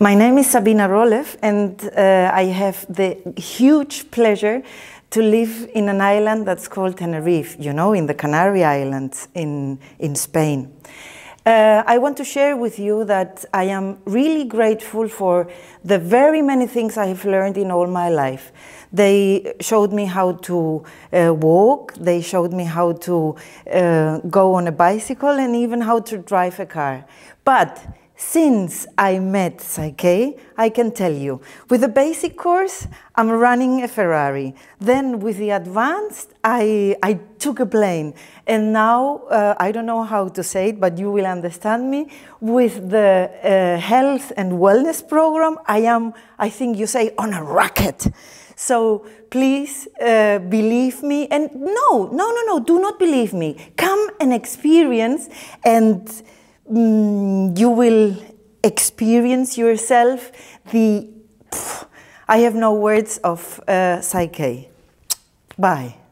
My name is Sabina Rolev, and uh, I have the huge pleasure to live in an island that's called Tenerife, you know, in the Canary Islands in, in Spain. Uh, I want to share with you that I am really grateful for the very many things I have learned in all my life. They showed me how to uh, walk, they showed me how to uh, go on a bicycle, and even how to drive a car. But since I met Psyche, I can tell you, with the basic course, I'm running a Ferrari. Then with the advanced, I, I took a plane. And now, uh, I don't know how to say it, but you will understand me, with the uh, health and wellness program, I am, I think you say, on a rocket. So please uh, believe me. And no, no, no, no, do not believe me. Come and experience and Mm, you will experience yourself the pff, I have no words of uh, psyche. Bye.